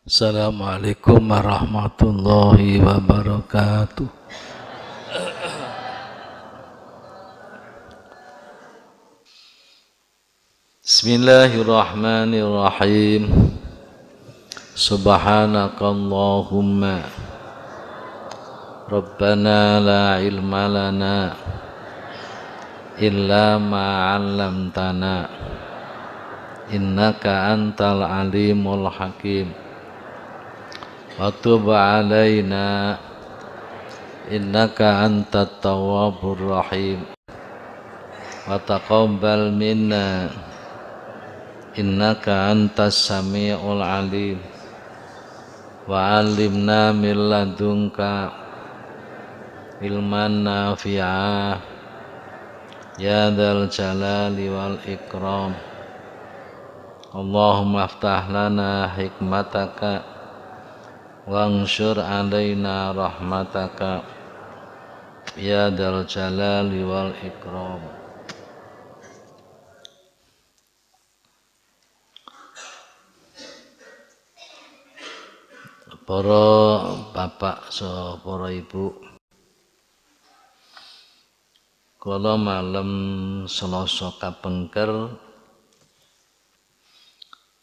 Assalamualaikum warahmatullahi wabarakatuh. Bismillahirrahmanirrahim. Subhanakallahumma Rabbana la ilma lana illa ma 'allamtana innaka antal alimul hakim. وتب علينا إنك أنت التواب الرحيم وتقبل منا إنك أنت السميع العليم وعلمنا من لدنك علما نافعا يا ذا الجلال والإكرام اللهم افتح لنا حكمتك وانشر علينا رحمتك يا ذا الجلال والإكرام para bapak so para ibu kala malam Selasa kapengker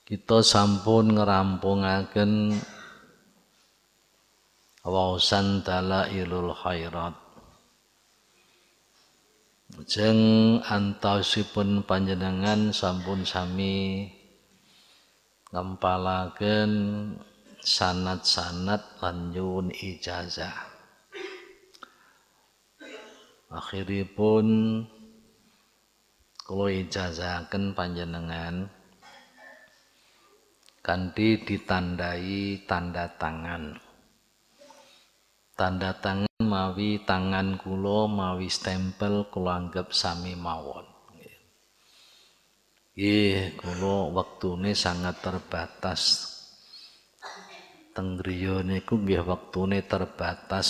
kita sampun ngerampungaken wausan ilul khairat jeng antausipun panjenengan sampun sami ngempalaken sanat-sanat lanjun ijazah akhiripun kalau ijazahkan panjenengan kanti ditandai tanda tangan tanda tangan mawi tangan kulo mawi stempel kulo anggap sami mawon Nggih, kulo waktune sangat terbatas. tenggriyo griya niku nggih terbatas.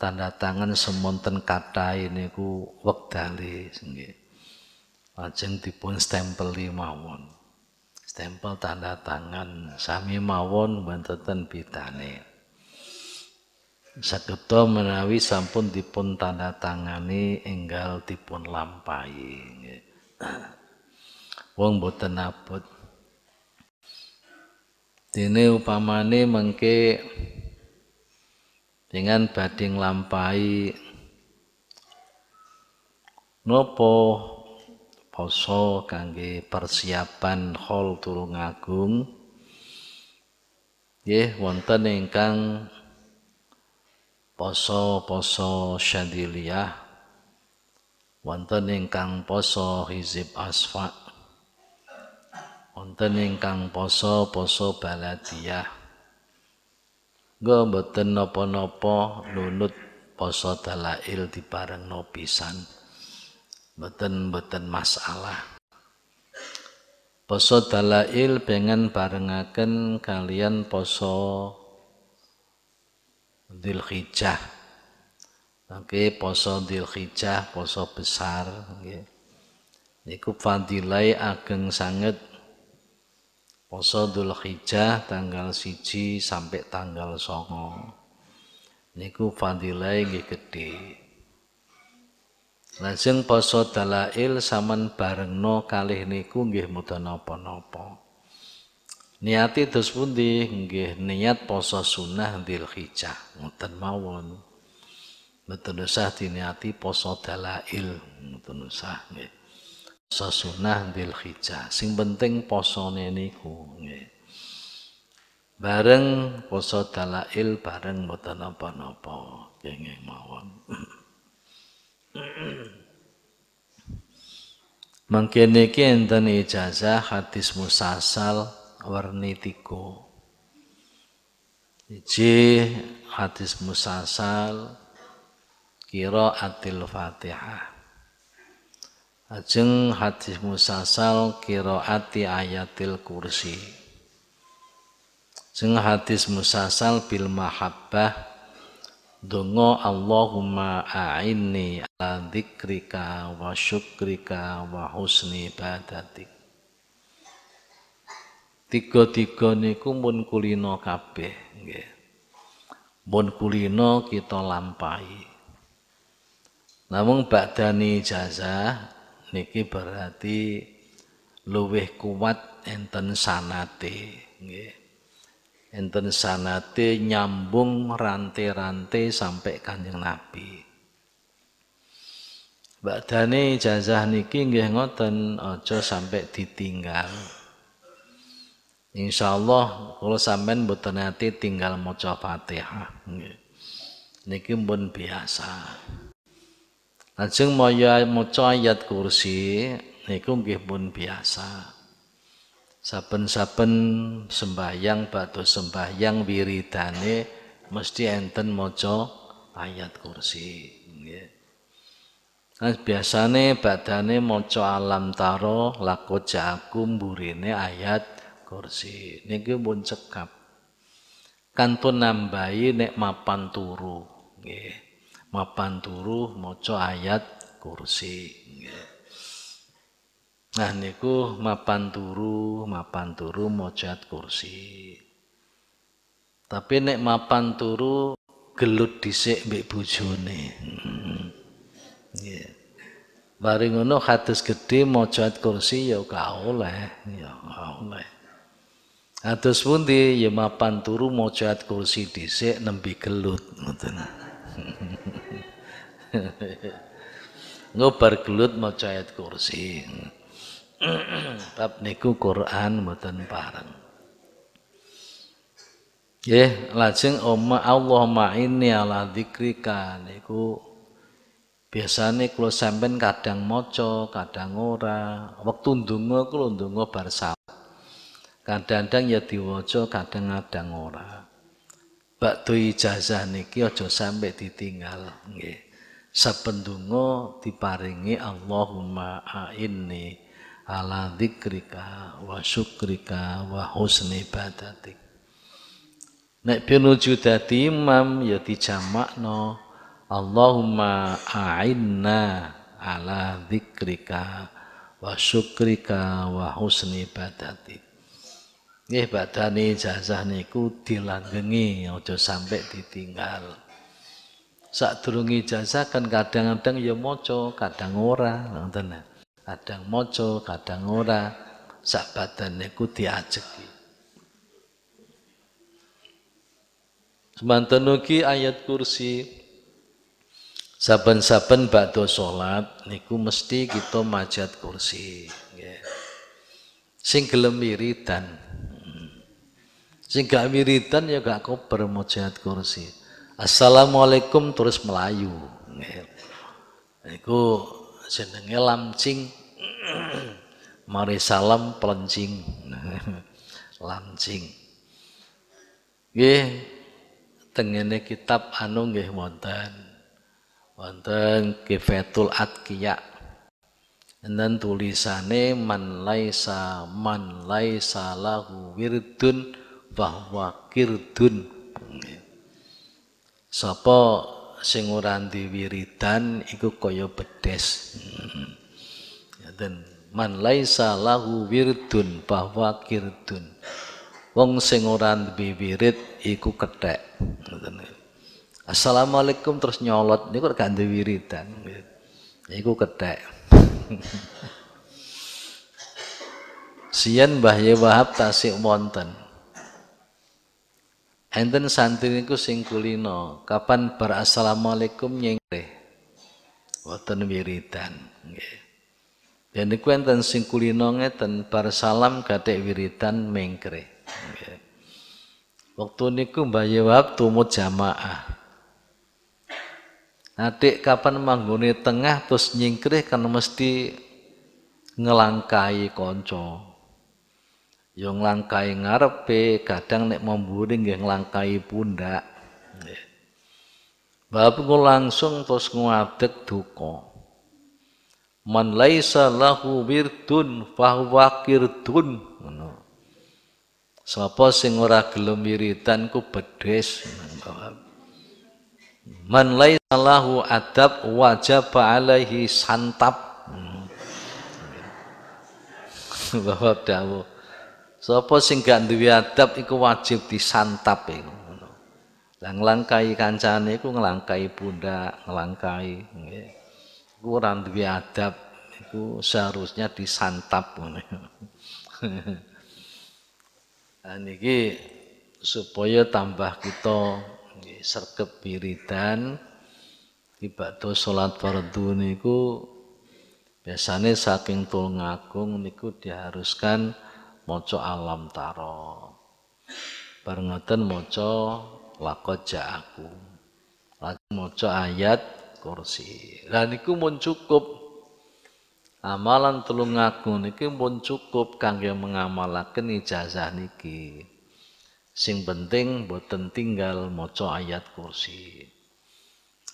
Tanda tangan semonten kathah niku wektale nggih. Lajeng dipun stempeli mawon. Stempel tanda tangan sami mawon banteten bedane. sagedha menawi sampun dipun tanda tangani enggal dipun lampahi wong boten abot dene upamane mengke dengan bading lampahi nopo poso kangge persiapan hall turung agung nggih wonten ingkang poso-poso syadiliyah wonten ingkang poso hizib asfa wonten ingkang poso poso baladiyah nggo mboten napa-napa nunut poso dalail bareng nopisan, mboten mboten masalah poso dalail pengen barengaken kalian poso Dzulhijjah. Oke, poso Dzulhijjah, poso besar, nggih. Niku fadilai ageng sanget poso Dzulhijjah tanggal 1 sampai tanggal 9. Niku fadilai nggih gedhe. Lajeng poso dalail saman barengno kalih niku nggih mudha napa-napa. Niati dos pundi nggih niat poso sunnah hijah Ngoten mawon. Mboten usah diniati poso dalail, mboten usah nggih. Poso sunnah hijah Sing penting posone niku nggih. Bareng poso dalail bareng mboten apa-apa Nggih mawon. Mangkene iki enten ijazah hadis musasal warni tiko. Iji hadis musasal kira atil fatihah. Ajeng hadis musasal kira ati ayatil kursi. Jeng hadis musasal bil mahabbah Dungo Allahumma a'inni ala dzikrika wa syukrika wa husni badatik. Tiga-tiga niku mun kulino kabeh nggih. Mun kulino kita lampahi. Namun badani ijazah niki berarti luwih kuat enten sanate nggih. Enten sanate nyambung rantai-rantai sampai Kanjeng Nabi. Badane jaza niki nggih ngoten aja sampai ditinggal. Insya Allah kalau sampean mboten nate tinggal maca Fatihah. Niki pun biasa. Lajeng mo maca ayat kursi niku gih pun biasa. Saben-saben sembahyang batu sembahyang wiridane mesti enten mojo ayat kursi. Nah, biasane badane maca alam taro lakoja aku burine ayat kursi niki pun cekap pun nambahi nek mapan turu nggih mapan turu maca ayat kursi nggih nah niku mapan turu mapan turu maca ayat kursi tapi nek mapan turu gelut dhisik mbek bojone hmm. nggih Bari ngono kados gedhe maca kursi ya gak oleh, ya gak oleh. Atus pundi ya mapan turu mojat kursi dhisik nembi gelut ngoten. Ngobar gelut mojat kursi. Bab niku Quran mboten pareng. Nggih, lajeng Oma Allahumma inni ala dzikrika niku biasane kula sampean kadang maca, kadang ora. Waktu ndonga kula ndonga bar salat. Kadang-kadang ya diwaca, kadang-kadang ora. Bakdo ijazah niki aja sampai ditinggal nggih. Saben diparingi Allahumma a'inni ala dzikrika wa syukrika wa husni ibadatik. Nek pinuju dadi imam ya dijamakno Allahumma a'inna ala dzikrika wa syukrika wa husni ibadatik. Nggih badane ijazah niku dilanggengi aja sampai ditinggal. Saat Sadurunge ijazah kan kadang-kadang ya maca, kadang ora, ngoten. Kadang maca, kadang ora. Sak badane ku diajeki. Semanten ugi ayat kursi saben-saben badhe salat niku mesti kita majat kursi, nggih. Sing Sing gak wiridan ya gak kober mujahid kursi. Assalamualaikum terus Melayu. Iku jenenge lancing Mari salam pelancing lancing Nggih tengene kitab anu nggih wonten. Wonten Kifatul Atqiya. Dan tulisane man laisa man laisa lahu wirdun bahwa kirdun sapa sing ora wiridan iku kaya bedes dan man laisa lahu wirdun bahwa kirdun wong sing ora wirid iku kethek Assalamualaikum terus nyolot niku gak duwe wiridan iku kethek Sian Mbah Wahab tasik wonten Enten santri niku sing kulino, kapan bar assalamualaikum nyengkeh. Wonten wiridan nggih. Dan niku enten sing kulino ngeten bar salam gadek wiritan mengkre. Waktu niku Mbah tumut jamaah. Adik kapan manggone tengah terus nyingkrih kan mesti ngelangkai konco yang langkai ngarepe, kadang nek memburi nggih langkai pundak. Bapakku langsung terus ngadeg duka. Man laisa lahu wirdun fahuwa kirdun. Ngono. Sapa sing ora gelem wiridan ku bedes. Man laisa lahu adab wajib alaihi santap hmm. Bapak dawuh Sopo sing gak duwe adab iku wajib disantap iku. Lah nglangkai kancane iku nglangkai bunda, nglangkai nggih. Iku ora duwe adab iku seharusnya disantap ngono. nah, niki supaya tambah kita sergep wiridan ibadah salat fardu niku biasanya saking tulung agung niku diharuskan maca alam taro bar ngoten maca laqad ja'aku lajeng maca ayat kursi lah niku mun cukup amalan telung aku niki pun cukup kangge mengamalaken ijazah niki sing penting boten tinggal maca ayat kursi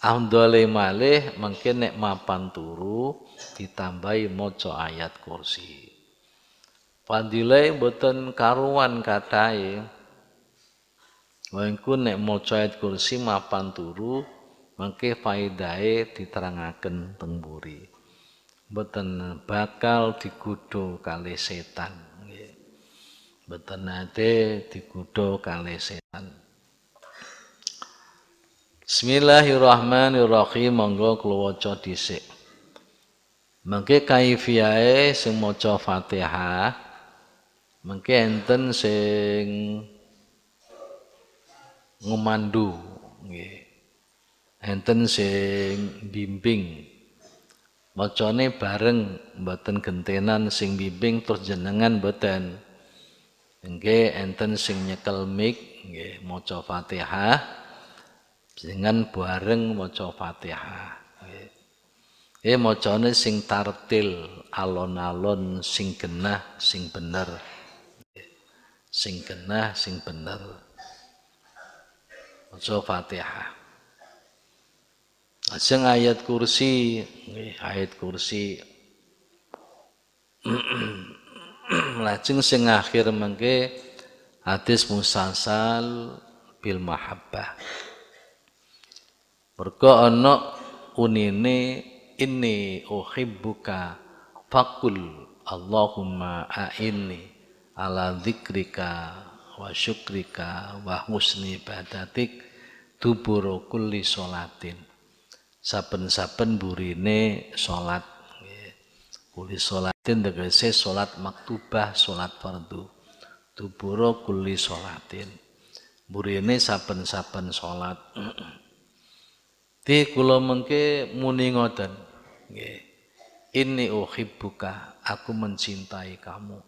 Alhamdulillah malih mungkin nek mapan turu ditambahi maca ayat kursi Fadile boten karuan katai. Wengku nek maca kursi mapan turu mangke faidae diterangaken tengburi, Boten bakal digudo kali setan. Boten nate digudo kali setan. Bismillahirrahmanirrahim monggo kula waca dhisik. Mangke kaifiyae sing maca Fatihah Mungkin enten sing ngumandu enten sing bimbing macane bareng mboten gentenan sing bimbing terus jenengan mboten enten sing nyekel mik nggih maca Fatihah dengan bareng maca Fatihah nggih eh, macane sing tartil alon-alon sing genah sing bener sing genah sing bener maca Fatihah sing ayat kursi, ayat kursi. Lajeng sing akhir mengke hadis musasal bil mahabbah. Mergo ana unine inni uhibbuka fakul Allahumma a'inni ala dzikrika wa syukrika wa husni ibadatik duburo kulli sholatin saben-saben burine sholat kulli sholatin tegese sholat maktubah solat fardu tuburo kulli solatin burine saben-saben sholat di kula mengke muni ngoten nggih ini uhibbuka aku mencintai kamu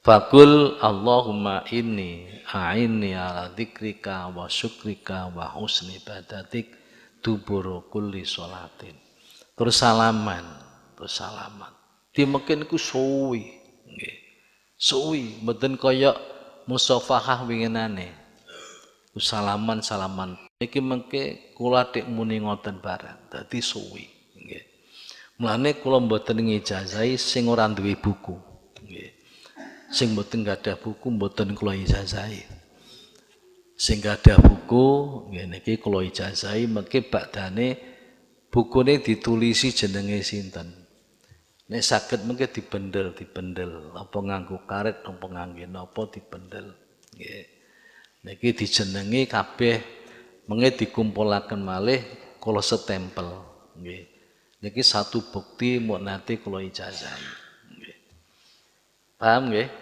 Fakul Allahumma inni a'inni ala dikrika wa syukrika wa husni badatik duburu kulli sholatin. Terus salaman, terus salaman. makin ku suwi. Suwi betul kaya musafahah winginane. Ku salaman-salaman. Ini mungkin kulatik muni ngoten barang. Jadi suwi. Mulane kula mboten ngijazahi sing ora duwe buku. Nggih. Sing mboten gadah buku mboten kula ijazahi. Sing gadah buku nggih niki kula ijazahi mengke badane bukune ditulisi jenenge sinten. Nek saged mengke dibendel, dibendel apa nganggo karet apa nganggo napa dibendel. Nggih. Niki dijenengi kabeh mengke dikumpulaken malih kula setempel. Nggih. Jadi satu bukti mau nanti kalau ijazah. Paham gak?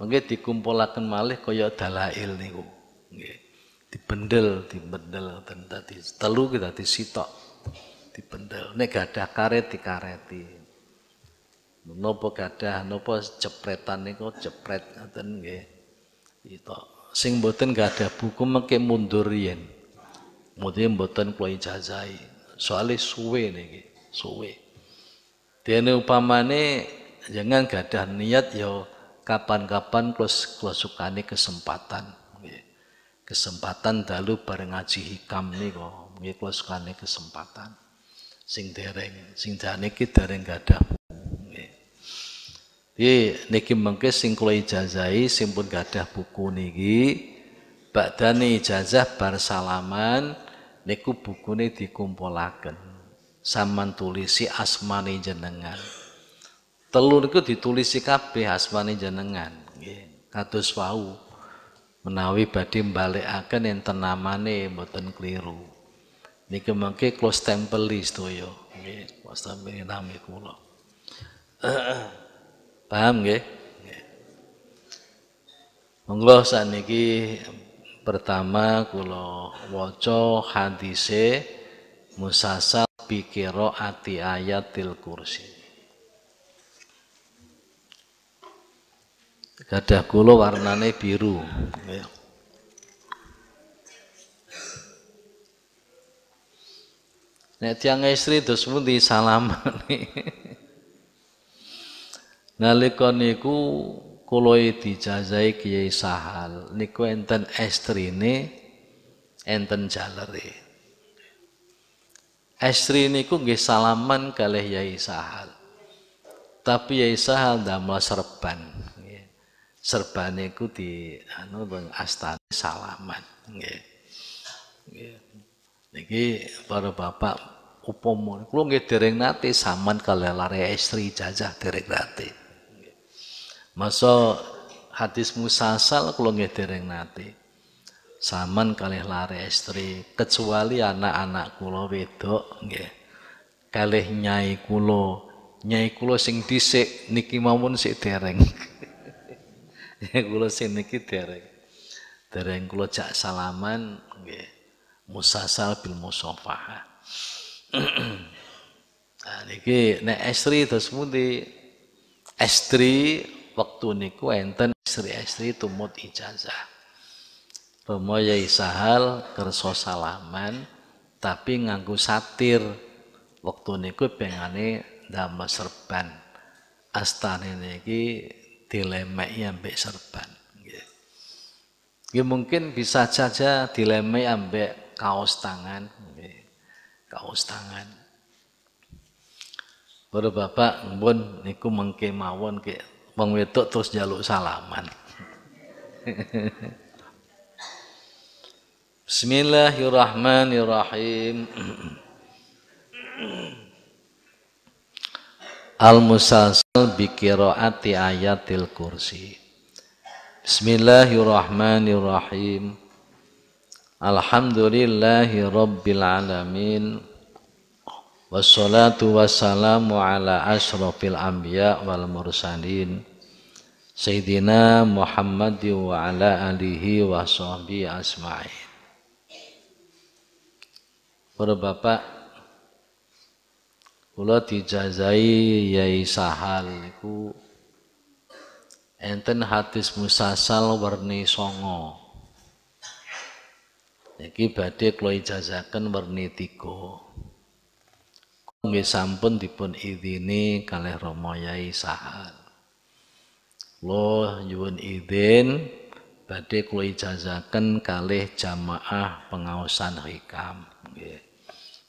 Mungkin dikumpulakan malih kaya dalail niku. Nggih. Dibendel, dibendel ten tadi telu kita disitok. Dibendel. Nek gadah karet karet. dikareti. Nopo gadah, nopo jepretan niku jepret ngoten nggih. Sitok. Sing mboten gadah buku mengke mundur yen. Mboten mboten kula ijazai soalnya suwe nih suwe. Dene upamane jangan gadah niat ya kapan-kapan kula kesempatan kesempatan dalu bareng ngaji hikam nih, nggih kula kesempatan sing dereng sing jane kita dereng gadah nggih niki mengke sing kula ijazahi sing pun gadah buku niki badane ijazah bar salaman niku buku bukune dikumpulaken saman tulisi asmane jenengan Telur niku ditulisi kabeh asmane jenengan nggih kados wau menawi badhe mbalekaken enten namane mboten keliru niki mengke close temple list toyo nggih close temple nami kula paham nggih monggo saniki Pertama kula waca hadise musasal bikira ati ayatil kursi. Gadah kula warnane biru. Ya. Nek tiang istri dos pundi salaman. Nalika niku kuloi dijazai Kiai Sahal niku enten estri ini enten jalari. Estri ini ku nggih salaman kalih Kiai Sahal. Tapi Kiai Sahal mulai serban. Serban niku di anu bang astan salaman Niki para bapak upomo kalau nggih dereng nate saman kalih lari estri jajah dereng nate. Masa hadis musasal kalau ngedereng nanti. nate. Saman kalih lari istri kecuali anak-anak kula wedok nggih. Kalih nyai kula, nyai kula sing dhisik niki mawon sik dereng. ya kula sing niki dereng. Dereng kula jak salaman nggih. Musasal bil musofah nah niki nek istri terus pundi? Istri waktu niku enten istri-istri tumut ijazah. Romo Yai Sahal kerso salaman tapi nganggu satir. waktu niku pengane dama serban. Astane niki dilemeki ambek serban. Ya mungkin bisa saja dilemei ambek kaos tangan, kaos tangan. bapak, mbun niku mengke mawon ke wong wedok terus jaluk salaman Bismillahirrahmanirrahim Al-musalsal biqiraati ayatil kursi Bismillahirrahmanirrahim Alhamdulillahi rabbil alamin Wassalatu wassalamu ala ashrafil anbiya wal mursalin Sayyidina Muhammad wa ala alihi wa sahbihi asma'in. Para bapak, kula dijazai Yai Sahal iku enten hadis musasal warni songo. Niki badhe kula ijazaken warni tiga. Nggih sampun dipun idini kalih Romo Yai Sahal. Loh yun izin badhe kula ijazaken kalih jamaah pengaosan hikam nggih.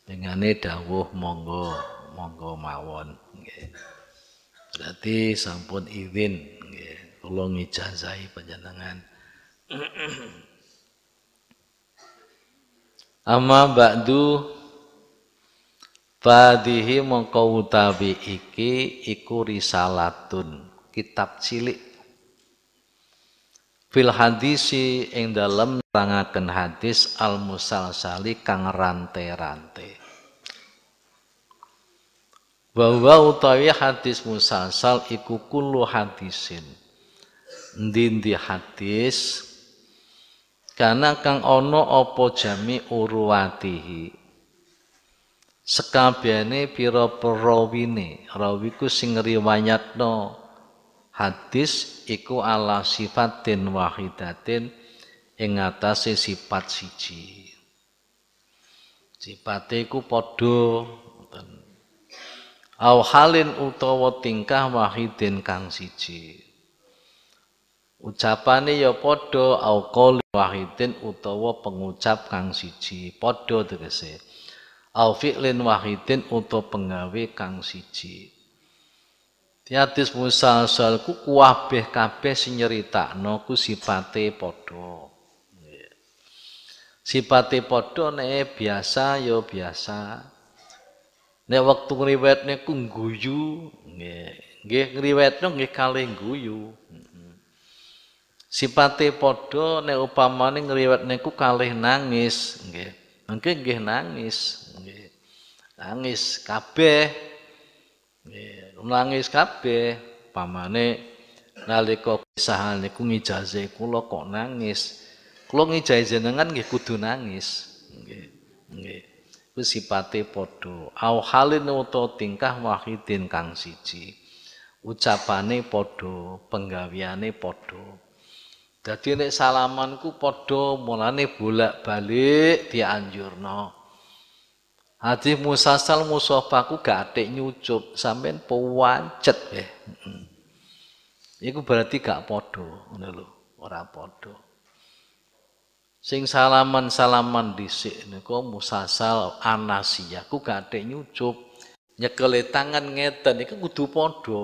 Dengane dawuh monggo monggo mawon nggih. Berarti sampun izin nggih kula ngijazahi panjenengan. Amma ba'du Fadihi mongkau utawi iki iku risalatun kitab cilik fil hadisi ing dalam tangaken hadis al musalsali kang rante-rante bahwa utawi hadis musalsal iku hadisin dindi hadis karena kang ono opo jami urwatihi sekabehane pira perawine rawiku ku sing riwayatno hadis iku ala sifatin wahidatin ing ngatasé sifat siji sifate iku padha au halin utawa tingkah wahidin kang siji ucapane ya padha au qauli wahidin utawa pengucap kang siji padha tegese au fi'lin wahidin utawa pengawe kang siji Diatis musalsal ku kuah beh kabeh sing nyeritakno ku sipate padha. Sipate padha nek biasa ya biasa. Nek wektu ne ku guyu nggih. Nggih ngriwetno nggih kalih guyu. Sipate padha nek upamane ne ku kalih nangis nggih. Mengke nggih nangis nggih. Nangis kabeh nangis kabeh pamane nalika pisahan niku ngijaze kula kok nangis kula ngijaze jenengan nggih kudu nangis nggih nggih ku sipate padha au halin uta tingkah wahidin kang siji ucapane padha penggaweane padha Dadi nek salamanku padha mulane bolak-balik anjurno Hati musasal musofaku gak atik nyucup sampean pewancet ya. Iku berarti gak podo, ngono lho, ora podo. Sing salaman-salaman dhisik niku musasal anasia ku gak atik nyucup. Nyekele tangan ngeten iku kudu podo.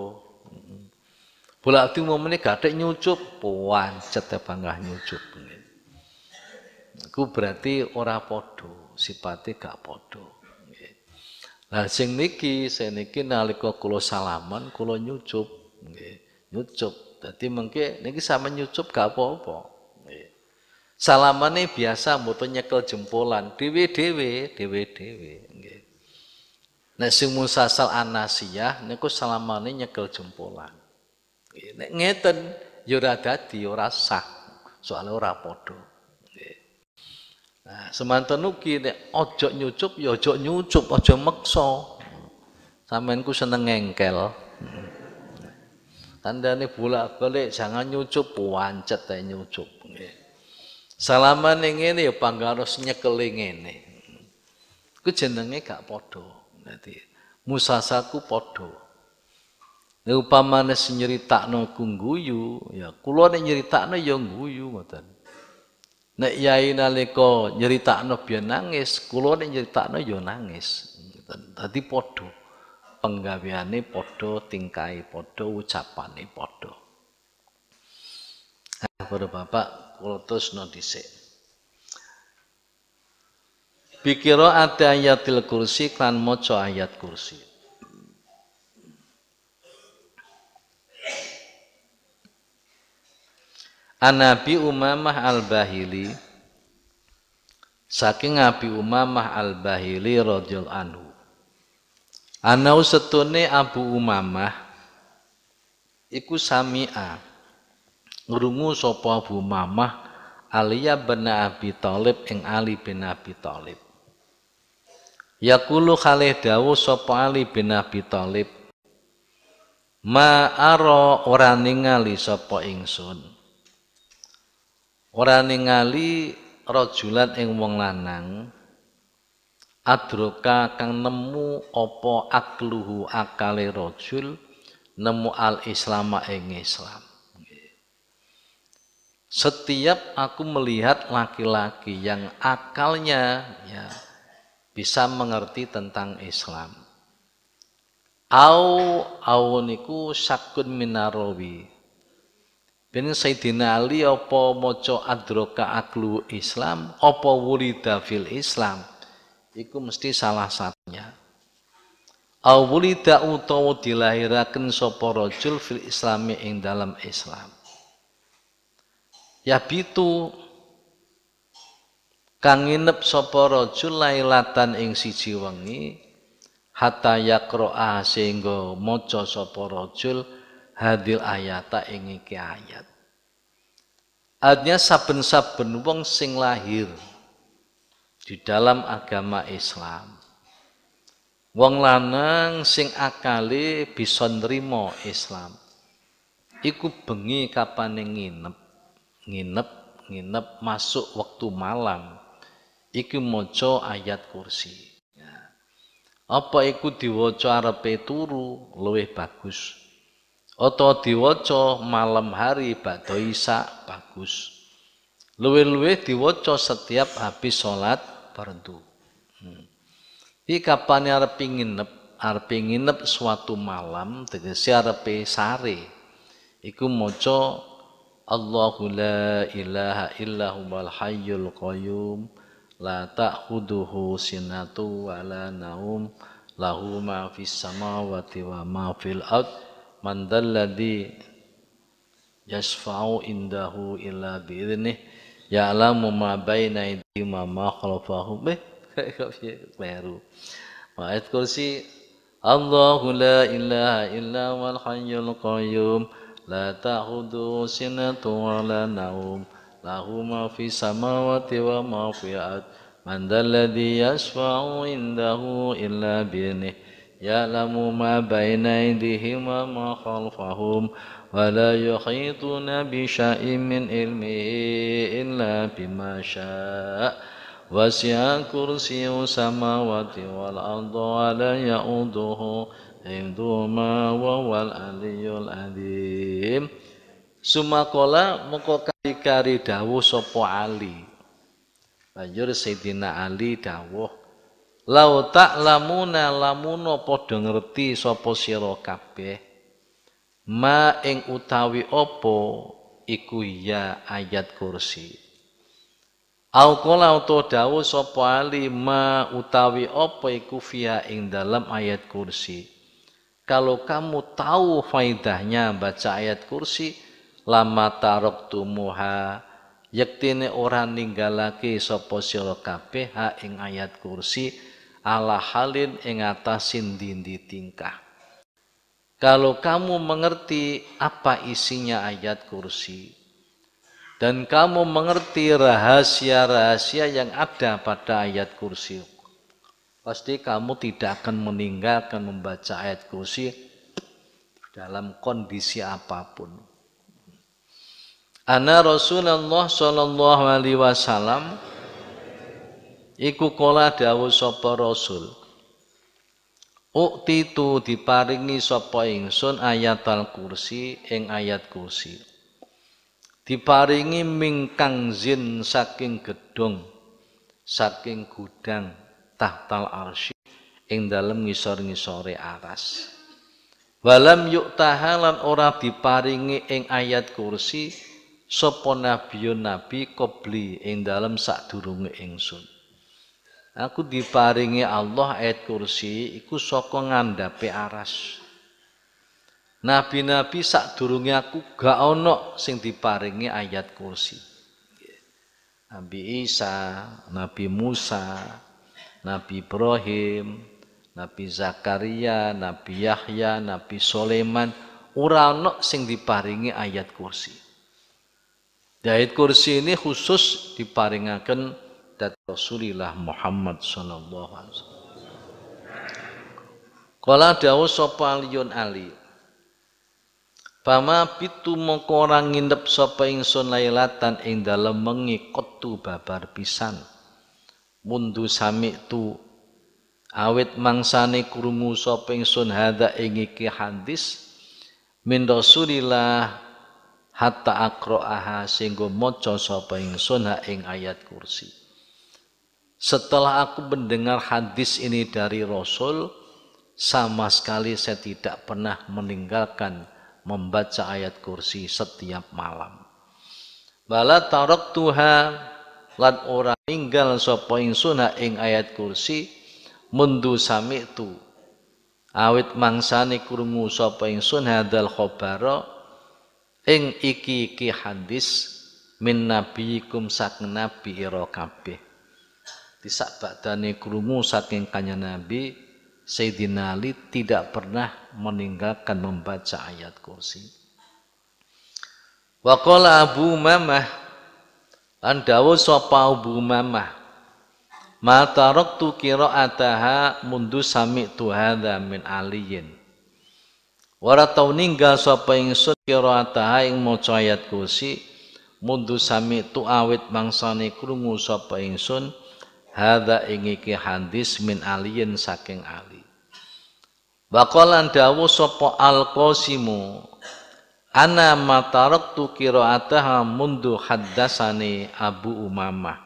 Bolak di umumnya gadek nyucup, pewancet ya nggak nyucup. Iku berarti ora podo, sifatnya gak podo. Lah sing niki seniki nalika kula salaman kula nyucup nggih, nyucup. Dadi mengke niki sama nyucup gak apa-apa. Salamane biasa mboten nyekel jempolan dhewe-dhewe, dhewe-dhewe nggih. Nek sing musasal anasiyah niku salamane nyekel jempolan. Nek ngeten ya ora dadi ora sah, soalnya ora padha. Nah, semanten nuki nek ojo nyucup ya ojo nyucup, ojo meksa. Sampeyan ku seneng Tanda Tandane bolak-balik jangan nyucup, wancet teh nyucup. Salaman yang ini ya panggaros nyekeling ini. Ku jenenge gak podo. Nanti musasaku podo. Nek upamane nyeritakno takno kungguyu, ya kula nek takno yang guyu ngoten. Nek yai nalika nyeritakno biyen nangis, kula nek nyeritakno ya nangis. Tadi podo Penggaweane podo tingkai podo ucapane podo. Nah, para bapak kula no dhisik. Bikira ada ayatil kursi kan maca ayat kursi. Anabi Umamah Al-Bahili saking Abi Umamah Al-Bahili radhiyallahu anhu. Anau setune Abu Umamah iku sami'a ngrungu sapa Abu Umamah Aliya bin Abi Thalib ing Ali bin Abi Thalib. Yakulu khalih dawu sapa Ali bin Abi Thalib Ma aro ora ningali sapa ingsun ora ningali rajulan ing wong lanang adroka kang nemu apa akluhu akale rajul nemu al islama ing islam setiap aku melihat laki-laki yang akalnya ya bisa mengerti tentang Islam au awoniku sakun minarowi Ben Sayyidina Ali apa maca adroka aklu Islam apa wulida fil Islam iku mesti salah satunya au wulida utawa dilahirakan sapa rajul fil islami ing dalam Islam ya bitu kang nginep sapa rajul lailatan ing siji wengi hatta yaqra'a sehingga maca sapa rajul hadil ayata ing iki ayat. Artinya saben-saben wong sing lahir di dalam agama Islam. Wong lanang sing akali bisa nrimo Islam. Iku bengi kapane nginep, nginep, nginep masuk waktu malam. Iku moco ayat kursi. Ya. Apa iku diwaca arepe turu luwih bagus. Oto diwaca malam hari badha isya bagus. Luwe-luwe diwaca setiap habis salat fardu. Hmm. Iki kapan arep nginep, arep nginep suatu malam tegese arep sare. Iku maca Allahu la ilaha illa huwal hayyul qayyum la ta'khuduhu sinatu wa la naum lahu ma fis samawati wa ma fil ardh من ذا الذي يشفع عنده إلا بإذنه يعلم ما بين أيديهم وما خلفهم Ayat kursi Allahu la ilaha illa wal hayyul qayyum la ta'khudhu sinatu wa la nawm lahu ma fi samawati wa ma fi ard man dal ladhi yashfa'u indahu illa bi'nih ya'lamu ma baina indihim ma'khalfahum, ma khalfahum wa la yuhitu nabi sya'im ilmi illa bima sya' wa si'an kursi'u samawati wal ardu wa la ya'uduhu indu wa wal aliyul adim Sumakola kola kari kari sopo ali Bajur Sayyidina Ali dawuh Lau tak lamuna lamuno podo ngerti sopo siro kabeh. Ma ing utawi opo iku ya ayat kursi. Alkola uto dawu sopo ali ma utawi opo iku via ing dalam ayat kursi. Kalau kamu tahu faidahnya baca ayat kursi, lama tarok tumuha orang ora ninggalake sapa sira kabeh ha ing ayat kursi ala halin ingatasin dindi tingkah. Kalau kamu mengerti apa isinya ayat kursi dan kamu mengerti rahasia-rahasia yang ada pada ayat kursi, pasti kamu tidak akan meninggalkan membaca ayat kursi dalam kondisi apapun. Ana Rasulullah Shallallahu Alaihi Wasallam Iku kola dawu sapa rasul. Uktitu diparingi sapa ingsun ayat ayatal kursi ing ayat kursi. Diparingi mingkang zin saking gedung, saking gudang tahtal arsy ing dalem ngisor-ngisore aras. Walam yuk tahalan ora diparingi ing ayat kursi sapa nabiyun nabi qobli ing dalem sadurunge ingsun aku diparingi Allah ayat kursi iku saka ngandhape aras Nabi-nabi durungnya aku gak ono sing diparingi ayat kursi. Nabi Isa, Nabi Musa, Nabi Ibrahim, Nabi Zakaria, Nabi Yahya, Nabi Soleman, ora ana sing diparingi ayat kursi. Ayat kursi ini khusus diparingakan dat Rasulillah Muhammad sallallahu alaihi wasallam. Kala dawu sapa Aliun Ali. Pama pitu moko ora nginep sapa ingsun lailatan ing dalem mengi kotu babar pisan. Mundu sami tu awit mangsane krungu sapa ingsun hadza ing iki hadis min Rasulillah hatta akroaha sehingga maca sapa ing ha ing ayat kursi. Setelah aku mendengar hadis ini dari Rasul, sama sekali saya tidak pernah meninggalkan membaca ayat kursi setiap malam. Bala tarok tuha lan ora ninggal sapa ingsun ing ayat kursi mundu sami tu. Awit mangsane krungu sapa ingsun hadal khabara ing iki-iki hadis min nabiyikum sak nabi ira kabeh. Tisak badane krungu saking kanya Nabi Sayyidina Ali tidak pernah meninggalkan membaca ayat kursi. Wa qala Abu Mamah lan dawuh sapa Abu Mamah Ma taraktu qira'ataha mundu sami hadza min aliyin. Ora tau ninggal sapa ingsun qira'ataha ing maca ayat kursi mundu sami tu awit mangsane krungu sapa ingsun hadza ingiki hadis min aliyin saking ali Waqalan dawu sopo al-Qasimu ana mataraktu qiraataha mundu haddasani Abu Umamah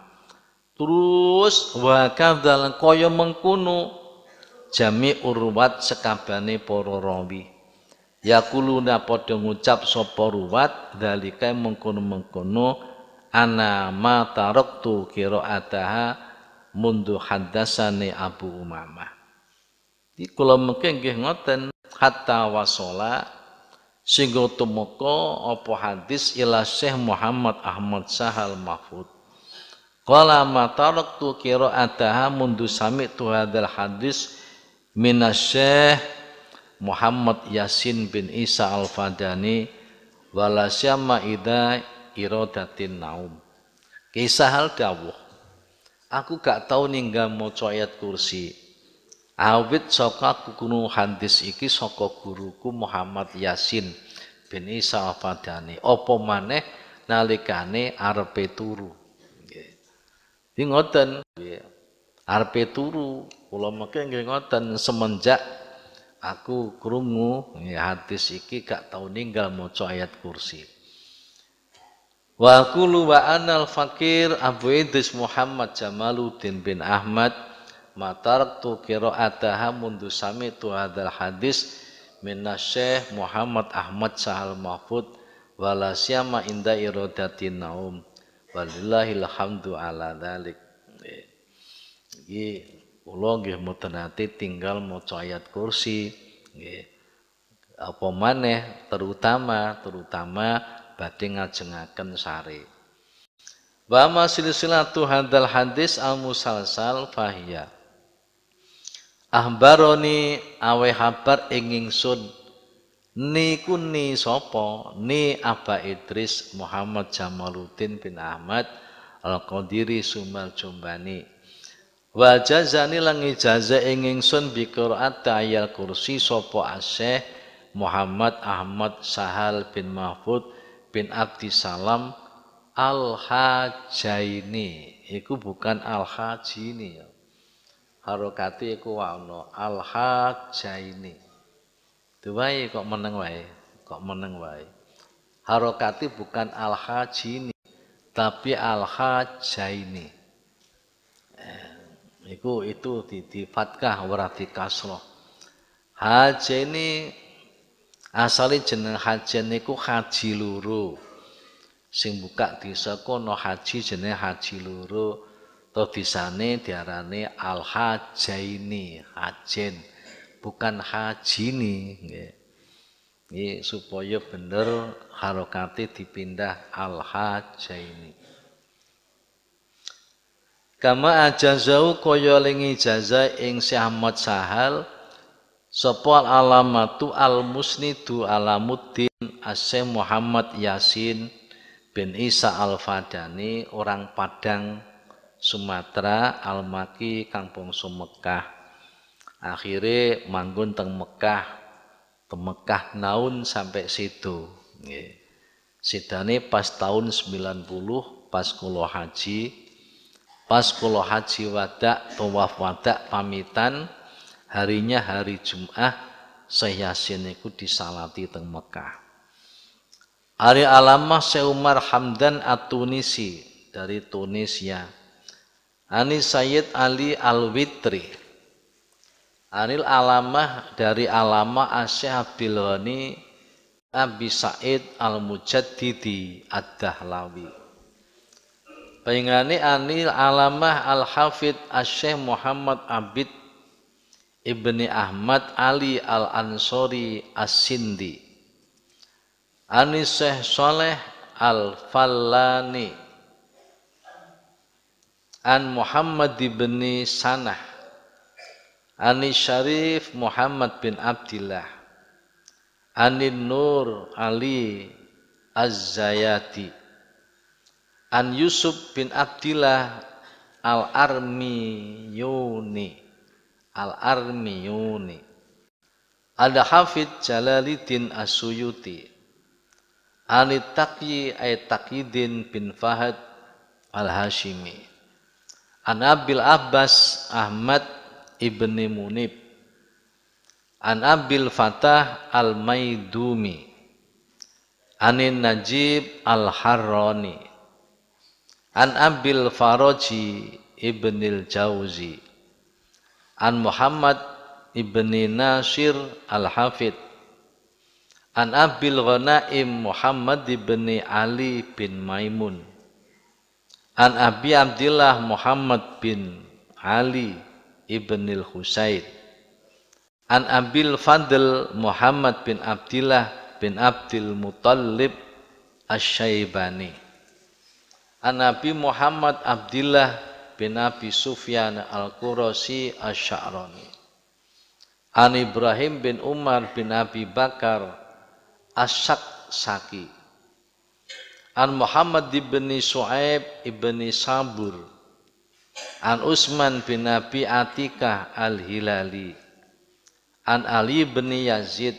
terus wa kadzal kaya mengkono jami urwat sekabane para rawi yaquluna padha ngucap sapa ruwat dalika mengkono-mengkono ana mataraktu qiraataha mundu hadasane Abu Umamah. Di kula mengke nggih ngoten hatta wasola sehingga tumeka apa hadis ila Syekh Muhammad Ahmad Sahal Mahfud. Qala ma taraktu qira'ataha mundu sami'tu hadzal hadis minasyekh Muhammad Yasin bin Isa Al-Fadani wala syama ida iradatin naum. Kisah hal dawuh aku gak tau ninggal mau ayat kursi awit saka kukunu hadis iki saka guruku Muhammad Yasin bin Isa Al-Fadani apa maneh nalikane arepe turu nggih iki ngoten arepe turu kula mengke ngoten semenjak aku krungu hadis iki gak tau ninggal mau ayat kursi Wa kulu wa anal fakir Abu Idris Muhammad Jamaluddin bin Ahmad Matartu adaha mundu tu hadal hadis Minna Syekh Muhammad Ahmad Sahal Mahfud Wala siyama inda irodati naum walillahi alhamdu ala dhalik Ini Allah nggih mboten tinggal maca ayat kursi nggih apa maneh terutama terutama badhe ngajengaken sare wa ma silsilatu hadzal hadis al musalsal fahiya ahbaroni awe habar ing ingsun niku kuni sapa ni Aba Idris Muhammad Jamaluddin bin Ahmad Al-Qadiri Sumal Jombani wa jazani lang ijaza ing ingsun bi qiraat ayal kursi sapa Asyikh Muhammad Ahmad Sahal bin Mahfud bin Abdi Salam Al-Hajaini. Iku bukan Al-Hajini. Ya. Harokati iku wano Al-Hajaini. Duwai kok meneng wae, kok meneng wae. Harokati bukan Al-Hajini, tapi Al-Hajaini. Eh, iku itu di, di fatkah berarti kasroh. Hajaini Asale jeneng hajian niku haji loro. Sing buka desa kono haji jeneng haji loro. Tobisane diarani al hajaini, hajen bukan hajini Ini supaya bener harokati dipindah al hajaini. Kama aja zau koyolingi jaza ing si Ahmad Sahal Sopal alamatu al musnidu alamuddin Asy Muhammad Yasin bin Isa Al Fadani orang Padang Sumatera Almaki Kampung Sumekah akhirnya manggun teng Mekah teng Mekah naun sampai situ sidane pas tahun 90 pas kulo haji pas kulo haji wadak tawaf wadak pamitan harinya hari Jum'ah Syekh Yasin itu disalati teng Mekah. Hari alamah Syekh Umar Hamdan At-Tunisi dari Tunisia. Ani Sayyid Ali Al-Witri. Anil alamah dari alamah Asyih Abdul Ghani Abi Said Al-Mujaddidi Ad-Dahlawi. Pengani anil alamah Al-Hafid Asyih Muhammad Abid Ibni Ahmad Ali Al-Ansori As-Sindi Anisah Soleh Al-Fallani An Muhammad ibni Sanah Ani Syarif Muhammad bin Abdillah Ani Nur Ali Az-Zayati An Yusuf bin Abdillah Al-Armiyuni Al-Armiyuni. Ada Hafid Jalalidin Asuyuti, Ani Taqyi ay Taqyidin bin Fahad Al-Hashimi. An Abil Abbas Ahmad Ibni Munib. An Abil Fatah Al-Maidumi. Anin Najib Al-Harrani. An Abil Faraji Ibnil Jauzi an Muhammad ibni Nasir al-Hafid an Abil Ghanaim Muhammad ibni Ali bin Maimun an Abi Abdillah Muhammad bin Ali Al Husayn an Abil Fadl Muhammad bin Abdillah bin Abdul Muttalib Asyaibani An Nabi Muhammad Abdillah bin Abi Sufyan Al-Qurasi Asy-Sya'rani. An Ibrahim bin Umar bin Abi Bakar asyak saksaki An Muhammad ibni Su'aib ibni Sabur. An Usman bin Abi Atikah Al-Hilali. An Ali bin Yazid.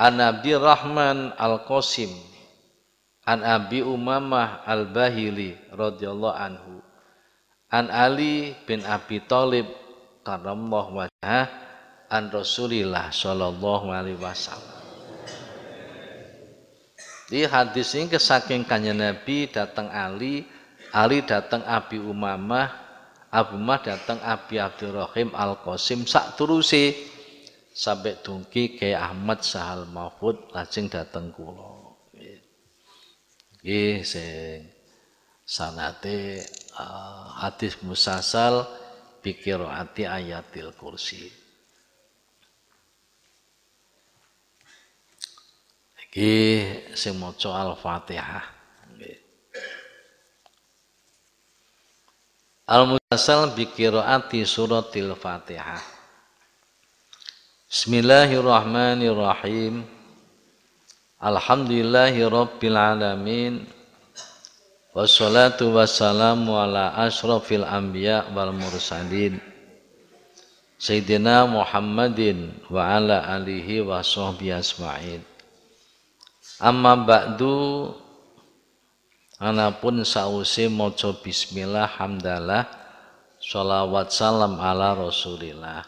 An Abi Rahman Al-Qasim. An Abi Umamah Al-Bahili radhiyallahu anhu. An Ali bin Abi Thalib karamah wajah an Rasulillah sallallahu alaihi wasallam. Di hadis ini kesaking kanya Nabi datang Ali, Ali datang Abi Umamah, Abu Umah datang Abi Abdurrahim Al Qasim sak turuse sampai dungki ke Ahmad Sahal Mahfud lajeng datang kula. Nggih, sing sanate uh, hadis musasal hati ayatil kursi iki sing maca al-fatihah Al-Mutasal biqiraati suratil Fatihah. Bismillahirrahmanirrahim. Alhamdulillahi rabbil alamin. Wassalatu wassalamu ala ashrafil anbiya wal mursalin Sayyidina Muhammadin wa ala alihi wa sahbihi asma'in Amma ba'du Anapun sausi moco bismillah hamdalah Salawat salam ala rasulillah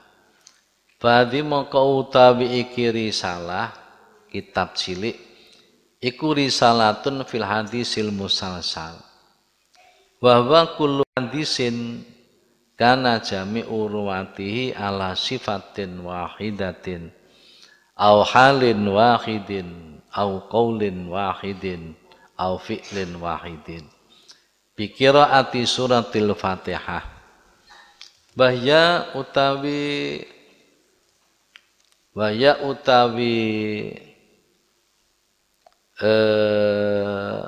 Fadhi moko utawi ikiri salah Kitab cilik iku risalatun fil hadisil musalsal bahwa kullu hadisin kana jami'u ruwatihi ala sifatin wahidatin au halin wahidin au qaulin wahidin au fi'lin wahidin ati suratil fatihah bahya utawi bahya utawi eh,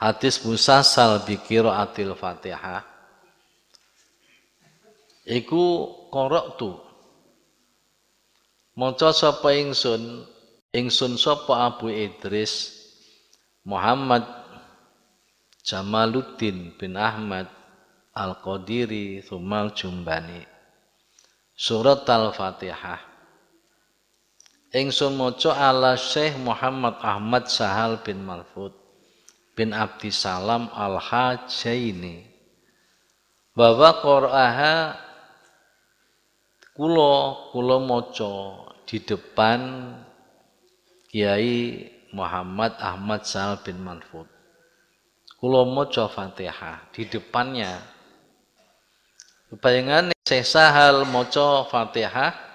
hadis sal bikiro atil fatihah iku korok tu maca sapa ingsun ingsun sapa Abu Idris Muhammad Jamaluddin bin Ahmad Al-Qadiri Thumal Jumbani Surat Al-Fatihah ingsun maca ala Syekh Muhammad Ahmad Sahal bin Marfud bin Abdi Salam Al-Hajaini bahwa Qur'aha kulo kulo moco di depan Kiai Muhammad Ahmad Sahal bin Marfud kulo moco Fatihah di depannya bayangan Syekh Sahal moco Fatihah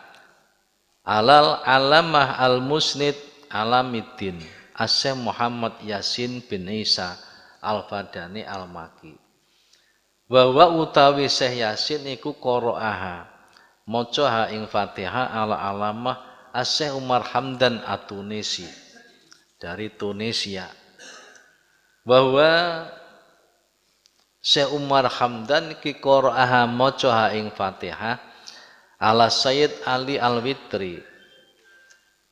alal alamah al musnid alamidin Asy Muhammad Yasin bin Isa Al Fadani Al Maki bahwa utawi Syekh Yasin iku qiraaha mocoha ing Fatihah ala alamah Asy Umar Hamdan Atunisi dari Tunisia bahwa Syekh Umar Hamdan ki aha maca ing Fatihah ala Sayyid Ali Al-Witri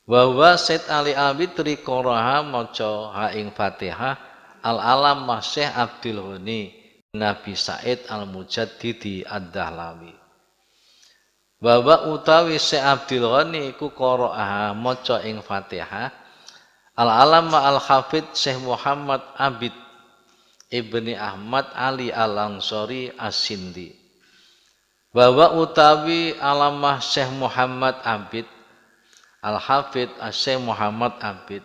bahwa Sayyid Ali Al-Witri koroha maca haing Fatihah al-alam masyih Abdul Huni Nabi Said Al-Mujaddidi Ad-Dahlawi bahwa utawi Syekh Abdul Ghani ku koroha moco ing Fatihah al alam Al-Hafid Syekh Muhammad Abid Ibni Ahmad Ali al ansari As-Sindi bahwa utawi alamah Syekh Muhammad Abid Al Hafid Syekh Muhammad Abid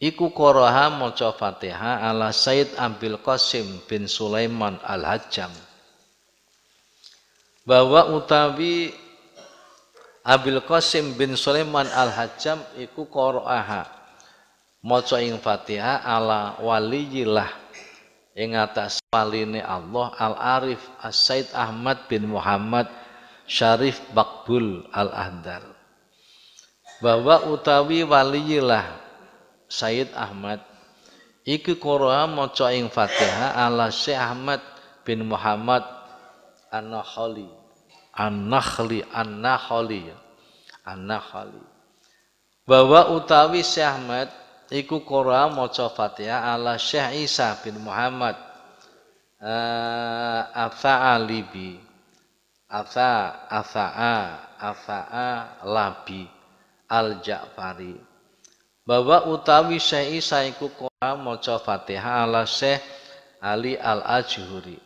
iku koroha moco Fatihah ala Said Abil Qasim bin Sulaiman Al Hajjam bahwa utawi Abil Qasim bin Sulaiman Al Hajjam iku koroha moco ing Fatihah ala Waliyilah ing atas paline Allah Al Arif As Said Ahmad bin Muhammad Syarif Bakbul Al Ahdar bahwa utawi waliyilah Said Ahmad iku qira'a maca ing Fatihah ala Syekh Ahmad bin Muhammad An-Nakhli An-Nakhli An-Nakhli An-Nakhli bahwa utawi Syekh Ahmad iku qura maca Fatihah ala Syekh Isa bin Muhammad uh, eh, afa'a libi afa afa'a afa'a labi al Ja'fari Bawa utawi Syekh Isa iku qura maca Fatihah ala Syekh Ali al Ajuri.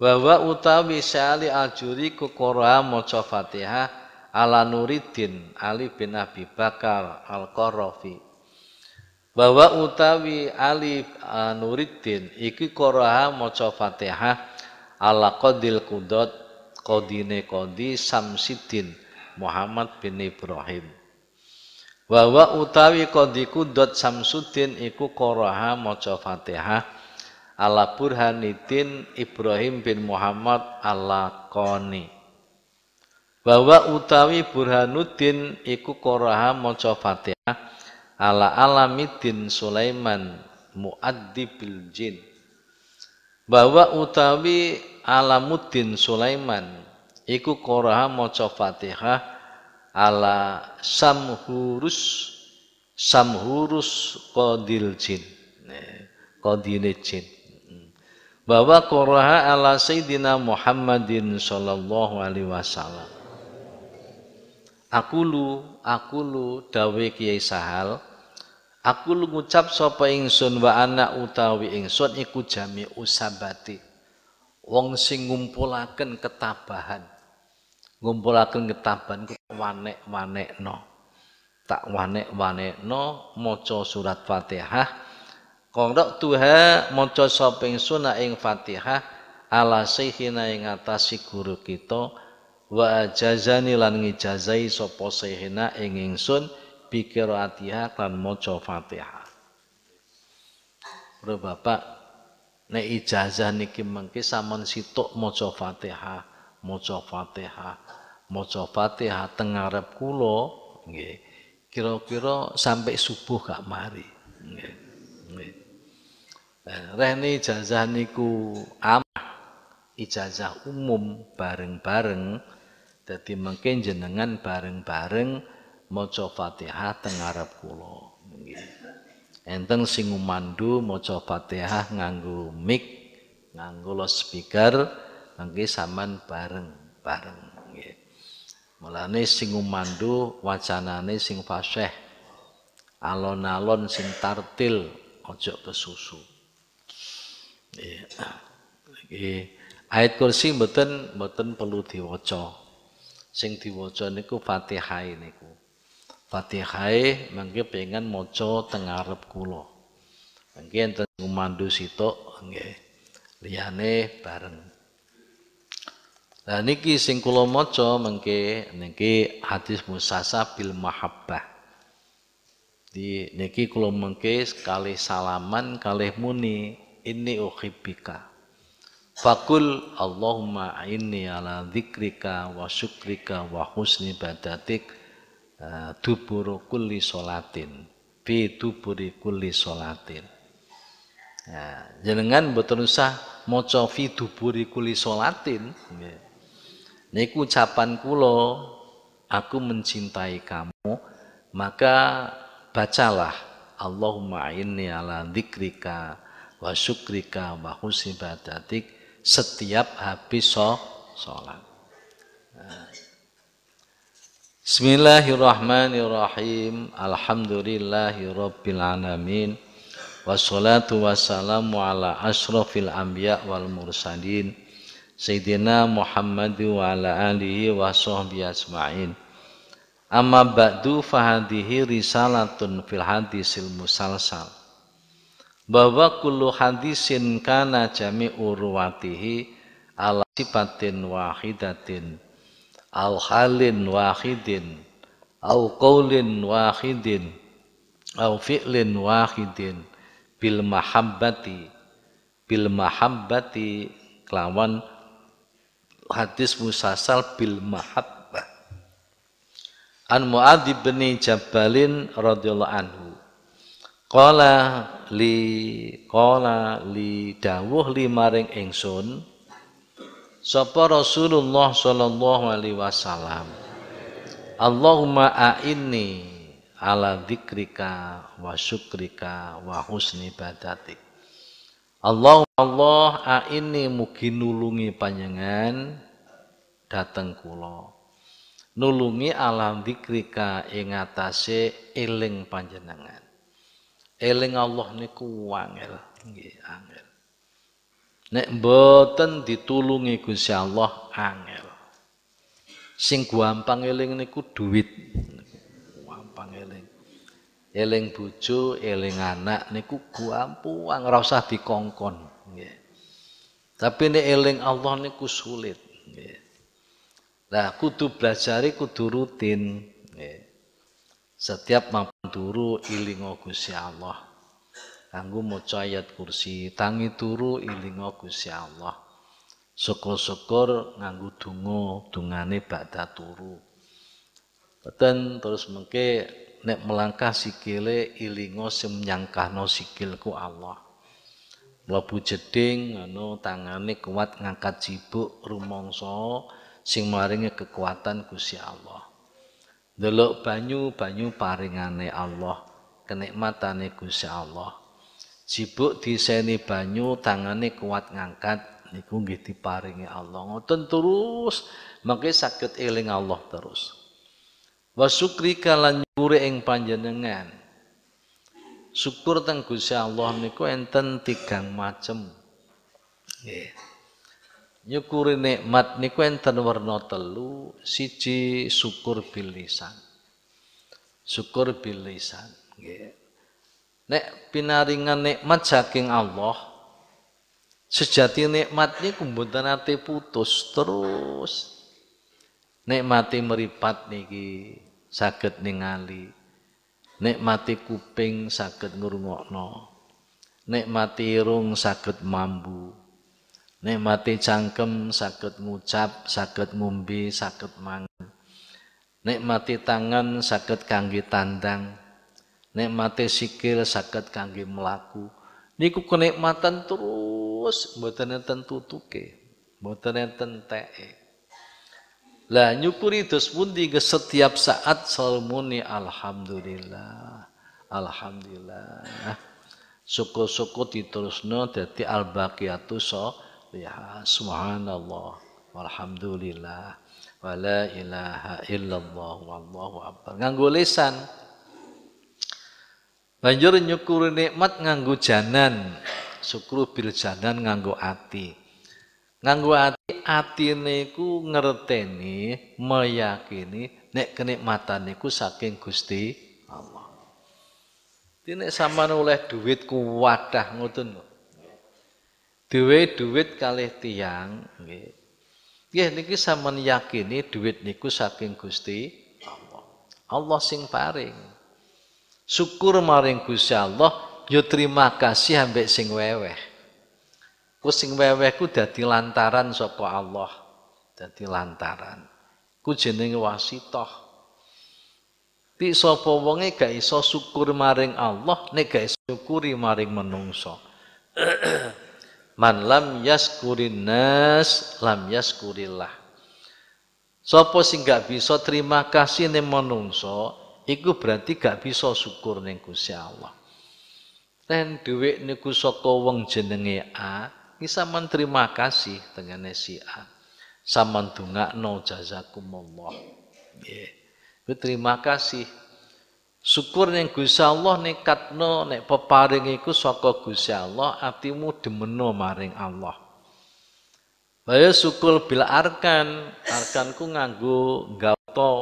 Bawa utawi Syekh Ali al Ajhuri ku qura maca Fatihah ala Nuridin Ali bin Abi Bakar Al-Qarafi bahwa utawi alif anuritin uh, iki koroha maca Fatihah ala qadil kudot qadine qadi Samsidin Muhammad bin Ibrahim bahwa utawi qadi kudot samsutin iku koroha maca Fatihah ala burhanidin Ibrahim bin Muhammad ala Qani bahwa utawi Burhanuddin iku koroha maca Fatihah ala alamidin Sulaiman bil jin bahwa utawi alamuddin Sulaiman iku qira'a maca Fatihah ala samhurus samhurus qadil jin qadil jin bahwa qira'a ala sayyidina Muhammadin sallallahu alaihi wasallam lu aku lu dawe Kiai Sahal aku lu ngucap sapa ingsun wa anak utawi ingsun iku jami usabati wong sing ngumpulaken ketabahan ngumpulaken ketabahan ku wanek-wanekno tak wanek-wanekno maca surat Fatihah kondok tuha maca sapa ingsun ing Fatihah ala sihina ing atase guru kita wa jazani lan ngijazai sapa sehena ing ingsun bikiraatiha lan maca Fatihah. Bro Bapak, nek ijazah niki mengki saman sitok maca Fatihah, maca Fatihah, maca Fatihah teng arep kula nggih. Kira-kira sampai subuh gak mari. Nggih. Nggih. Nah, Rene ijazah niku amah ijazah umum bareng-bareng jadi mungkin jenengan bareng-bareng maca Fatihah teng arep kula. Nggih. Enten sing mandu maca Fatihah nganggo mic, lo speaker mengke saman bareng-bareng nggih. Mulane sing mandu wacanane sing fasih. Alon-alon sing tartil aja kesusu. Nggih. Ayat kursi mboten mboten perlu diwaca. sing diwaca niku Fatihah niku. Fatihah mangke pengen maca teng arep kula. Mangke enten ngumandu sitok nggih. Liyane bareng. Lah niki sing kula maca mangke niki hadis musasa bil mahabbah. Di niki kula mangke sekali salaman kalih muni ini ukhibika. Fakul Allahumma inni ala zikrika wa syukrika wa husni badatik duburu eh, kulli solatin bi duburi kulli solatin ya, nah, jenengan betul usah moco fi duburi kulli solatin niku ucapan kulo aku mencintai kamu maka bacalah Allahumma inni ala zikrika wa syukrika wa husni badatik setiap habis sholat. Bismillahirrahmanirrahim. Alhamdulillahirrabbilalamin. Wassalatu wassalamu ala asrafil anbiya wal mursalin. Sayyidina Muhammad wa ala alihi wa sahbihi asma'in. Amma ba'du fahadihi risalatun fil hadisil musalsal bahwa kullu hadisin kana jami urwatihi ala sifatin wahidatin al halin wahidin au qaulin wahidin au fi'lin wahidin bil mahabbati bil mahabbati kelawan hadis musasal bil mahabbah an muadz bin jabalin radhiyallahu anhu Qala li qala li dawuh li maring ingsun sapa Rasulullah sallallahu alaihi wasallam Allahumma a'inni ala dzikrika wa syukrika wa husni ibadatik Allahumma Allah a'inni mugi nulungi panjenengan dateng kula nulungi alam dzikrika ing atase eling panjenengan Eling Allah niku wangel, nggih angel. Nek mboten ditulungi Gusti Allah angel. Sing gampang eling niku duit. Gampang eling. Eling bojo, eling anak niku gampang ora usah dikongkon, nggih. Tapi nek eling Allah niku sulit, nggih. Nah, kudu belajar, kudu rutin setiap mapan turu ilingo Gusti Allah kanggo maca ayat kursi tangi turu ilingo Gusti Allah syukur-syukur nganggo donga dungane badha turu beten terus mengke nek melangkah sikile ilingo sing sikilku Allah mlebu jeding ngono tangane kuat ngangkat sibuk rumangsa sing maringi kekuatan Gusti Allah delok banyu-banyu paringane Allah, kenikmatane Gusti Allah. Jibuk diseni banyu, tangane kuat ngangkat niku nggih diparingi Allah. Ngoten terus makai sakit eling Allah terus. Wa syukri lan nyukuri ing panjenengan. Syukur teng Gusti Allah niku enten tigang macem. Nggih. Yeah. Nyukuri nikmat niku enten warna telu, siji syukur bilisan. Syukur bilisan, nggih. Nek pinaringan nikmat saking Allah, sejati nikmat niku mboten nate putus terus. Nikmati meripat niki saged ningali. Nikmati kuping saged ngrungokno. Nikmati irung saged mambu nikmati cangkem sakit ngucap sakit ngumbi sakit mangan nikmati tangan sakit kangi tandang nikmati sikil sakit kangi melaku niku kenikmatan terus yang tentu tuke buatan yang teke lah nyukuri terus pun di setiap saat selalu muni alhamdulillah. Alhamdulillah. suku di diterusno dadi al-baqiyatu so, al fatiha ya, Subhanallah. Walhamdulillah. Wa la ilaha illallah wallahu akbar. Nganggo lisan. Banjur nyukuri nikmat nganggo janan. Syukur bil janan nganggo ati. Nganggo ati atine ku ngerteni, meyakini nek kenikmatan niku saking Gusti Allah. Ini sama oleh duit ku wadah ngutun loh duwe duit kalih tiang nggih. Nggih niki sampean yakini duit niku saking Gusti Allah. Allah sing paring. Syukur maring Gusti Allah, yo terima kasih ambek sing weweh. Ku sing weweh ku dadi lantaran saka Allah. Dadi lantaran. Ku jenenge wasitoh. Ti sapa wonge gak iso syukur maring Allah, nek gak syukuri maring menungso. Man lam yaskurin nas lam yaskurillah. Sopo sing gak bisa terima kasih ning monunso, iku berarti gak bisa syukur ning Gusti Allah. Ren dhuwit niku saka wong jenenge A, bisa menerima terima kasih tengene si A. Sampean dongakno jazakumullah. Nggih. Yeah. Terima kasih Syukur yang Gusti Allah nekatno nek peparing iku saka Gusti Allah atimu demeno maring Allah. Bayu ya syukur bila arkan, arkanku nganggu gato.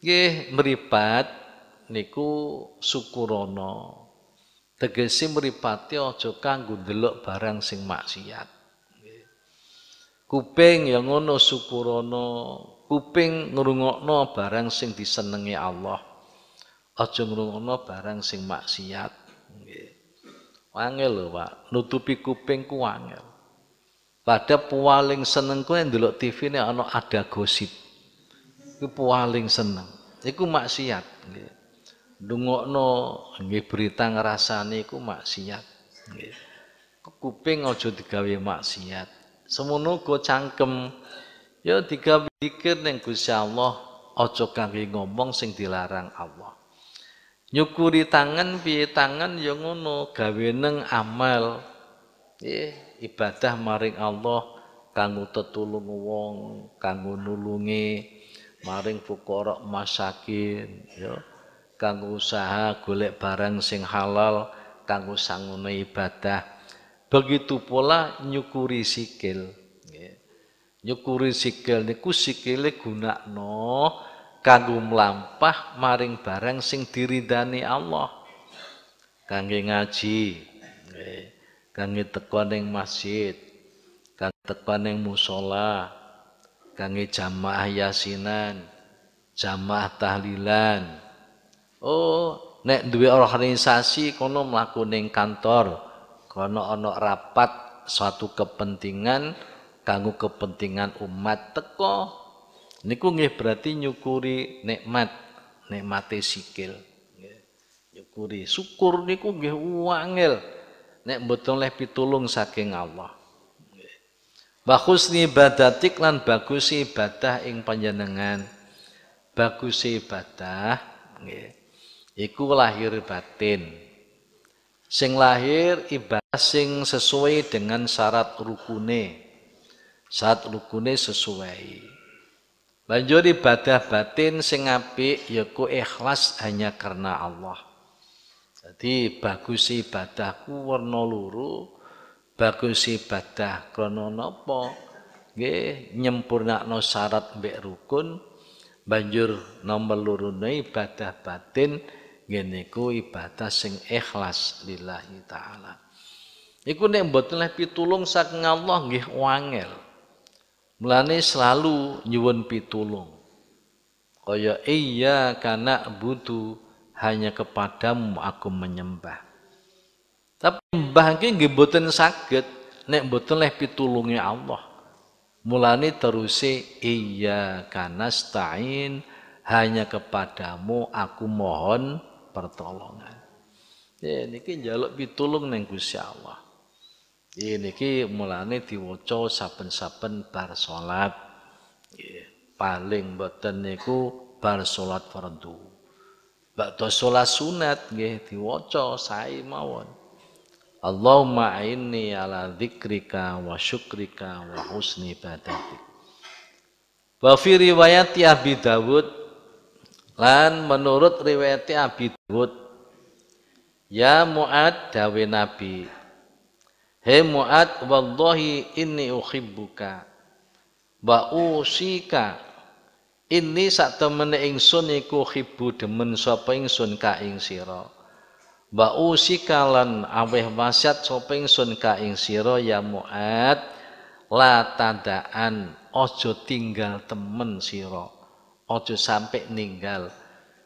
Nggih meripat niku syukurono. tegesi meripati aja kanggo ndelok barang sing maksiat. Kuping ya ngono syukurono, kuping ngrungokno barang sing disenengi Allah. Aja ngrungokno barang sing maksiat. Nggih. Angel lho, Pak. Nutupi kuping ku angel. Pada paling seneng ku dulu TV ne ana ada gosip. Iku paling seneng. itu maksiat. Nggih. Ndungokno berita ngerasani itu maksiat. Kuping aja digawe maksiat. Semono go cangkem. Ya tiga pikir ning Gusti Allah ojo kangge ngomong sing dilarang Allah. Nyukuri tangan piye tangan ya ngono, gawe neng amal. ibadah maring Allah kanggo tetulung wong, kanggo nulungi maring fuqara masakin, ya. Kanggo usaha golek barang sing halal, kanggo sangune ibadah. Begitu pula nyukuri sikil nyukuri sikil niku sikile gunakno kanggo mlampah maring barang sing diridani Allah kangge ngaji kangge teko ning masjid kangge teko ning musala kangge jamaah yasinan jamaah tahlilan oh nek duwe organisasi kono mlaku ning kantor kono ana rapat suatu kepentingan kanggo kepentingan umat teko niku nggih berarti nyukuri nikmat nikmate sikil nyukuri syukur niku nggih wangil nek mboten oleh pitulung saking Allah bagus husni ibadatik lan bagus ibadah ing panjenengan bagus ibadah nggih iku lahir batin sing lahir ibadah sing sesuai dengan syarat rukune saat rukune sesuai. Banjur ibadah batin sing apik ya ku ikhlas hanya karena Allah. Jadi bagus ibadahku warna luru, bagus ibadah krono nopo, Nggih, nyempurnakno syarat be rukun, banjur nomor lurune ibadah batin gini ku ibadah sing ikhlas lillahi taala. Iku nek mboten lepi pitulung saking Allah nggih wangel. Mulane selalu nyuwun pitulung. Kaya iya karena butuh hanya kepadamu aku menyembah. Tapi mbah iki nggih mboten saged nek mboten leh pitulunge Allah. Mulane teruse iya karena stain hanya kepadamu aku mohon pertolongan. Ya kan njaluk pitulung ning Gusti Allah. Ini ki mulane diwaca saben-saben bar salat. Paling mboten niku bar salat fardu. Bakto sholat sunat nggih diwaca sae mawon. Allahumma inni ala dzikrika wa syukrika wa husni ibadatik. Wa fi riwayati Abi Dawud lan menurut riwayat Abi Dawud Ya Mu'ad dawe Nabi Hei Mu'ad, wallahi inni uhibbuka. usika. Ini sak temen ingsun iku khibu demen sapa ingsun ka ing sira. usika lan aweh wasiat sapa ingsun ka ing sira ya Mu'ad, la tadaan ojo tinggal temen siro, Ojo sampai ninggal.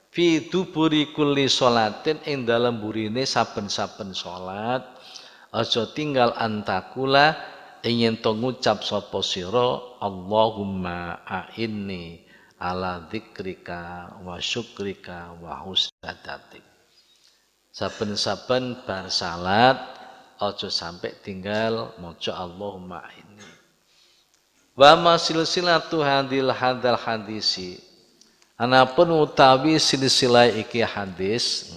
Fi duburi kulli sholatin ing dalam burine saben-saben sholat aja tinggal antakula ingin to ngucap sapa sira Allahumma a'inni ala dzikrika wa syukrika wa husnadatik saben-saben bar salat aja sampai tinggal maca Allahumma a'inni wa ma silsilatu hadil hadal hadisi Anapun utawi silsilah iki hadis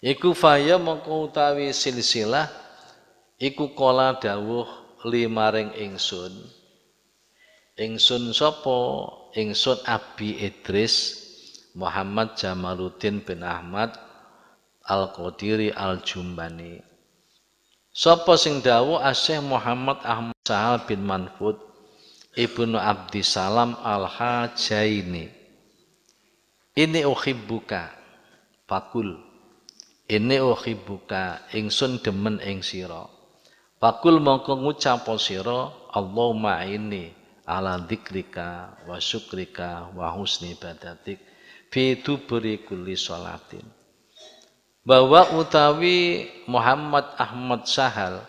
Iku faya mongko utawi silsilah iku kola dawuh limaring ingsun. Ingsun sapa? Ingsun Abi Idris Muhammad Jamaluddin bin Ahmad Al-Qadiri Al-Jumbani. Sopo sing dawuh Asy Muhammad Ahmad Sahal bin Manfud Ibnu Salam Al-Hajaini. Ini uhibbuka. Fakul. Ini buka ingsun demen ing siro Fakul mongko ngucap siro Allahumma ini ala dikrika wa syukrika wa husni badatik fi beri kulli sholatin. Bahwa utawi Muhammad Ahmad Sahal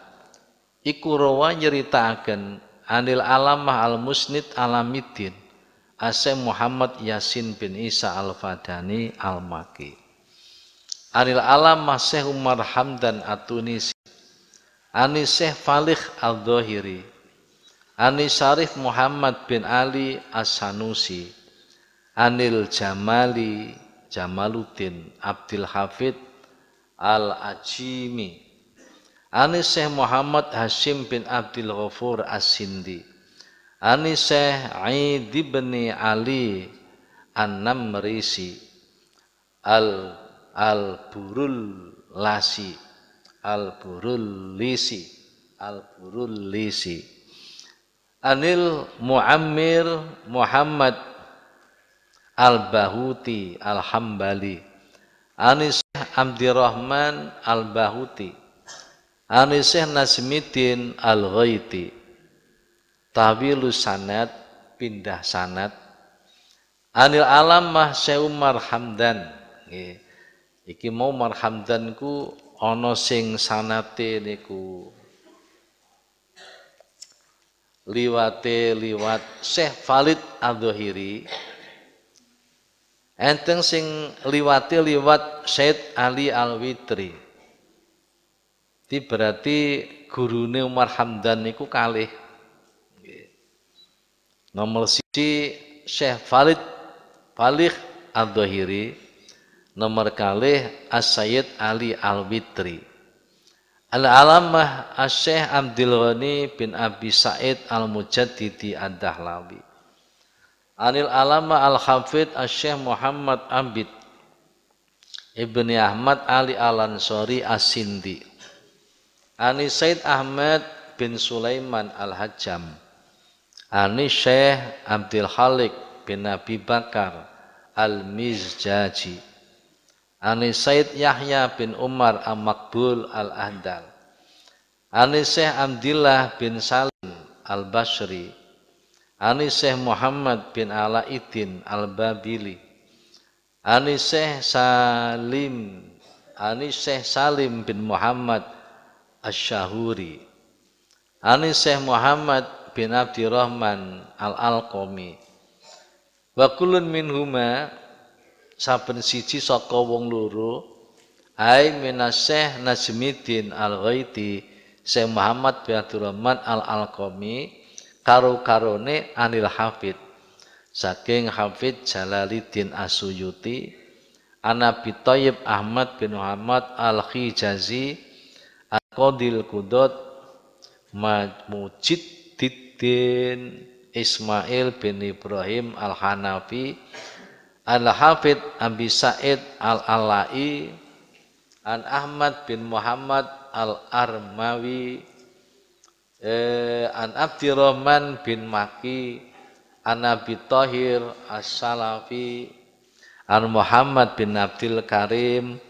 iku rawa agen anil alamah al musnid alamidin Asem Muhammad Yasin bin Isa al-Fadani al-Maki. Anil alam Masih Umar Hamdan Atunisi Ani Syekh Falih Al-Dhahiri Ani Syarif Muhammad bin Ali As-Sanusi Anil Jamali Jamaluddin Abdul Hafid Al-Ajimi Ani Syekh Muhammad Hashim bin Abdul Ghafur As-Sindi Ani Syekh Aidi bin Ali An-Namrisi Al al-burul lasi al-burul lisi al-burul lisi Anil Muammir Muhammad Al-Bahuti Al-Hambali Anis Abdirrahman Al-Bahuti Anisih Nasmidin Al-Ghaiti tawilu sanad pindah sanad Anil Alamah Syekh Umar Hamdan nggih Iki mau marhamdanku ana sing sanate niku liwate liwat Syekh Khalid adohiri enteng sing liwate liwat Syed Ali Al-Witri Di berarti gurune Umar Hamdan niku kalih nomor siji Syekh Falid Falih Adzohiri Nomor kali As-Sayyid Ali Al-Witri. Al-Alamah As-Syekh Abdul Ghani bin Abi Said Al-Mujaddidi Ad-Dahlawi. Anil alamah Al-Hafid as Muhammad Abid Ibni Ahmad Ali Al-Ansori As-Sindi. Ani Said Ahmad bin Sulaiman Al-Hajjam. Ani Syekh Abdul Khalik bin Abi Bakar Al-Mizjaji. Ani Said Yahya bin Umar Al-Makbul Al-Ahdal. Ani Syekh Abdillah bin Salim Al-Basri. Ani Syekh Muhammad bin Alaidin Al-Babili. Ani Syekh Salim Ani Syekh Salim bin Muhammad Shahuri. Ani Syekh Muhammad bin Abdurrahman al Alqomi. Wa kullun minhuma saben siji saka wong loro hai minasyah Najmidin Al-Ghaiti Syekh Muhammad bin Abdurrahman Al-Alqami karo-karone Anil Hafid saking Hafid Jalaluddin Asuyuti ana Tayyib Ahmad bin Muhammad Al-Khijazi Al-Qadil Qudot Mujiddin Ismail bin Ibrahim Al-Hanafi Al-Hafid Abi Said Al-Alai An Ahmad bin Muhammad Al-Armawi eh, An Rahman bin Maki An Abi Tahir As-Salafi An Muhammad bin Abdul Karim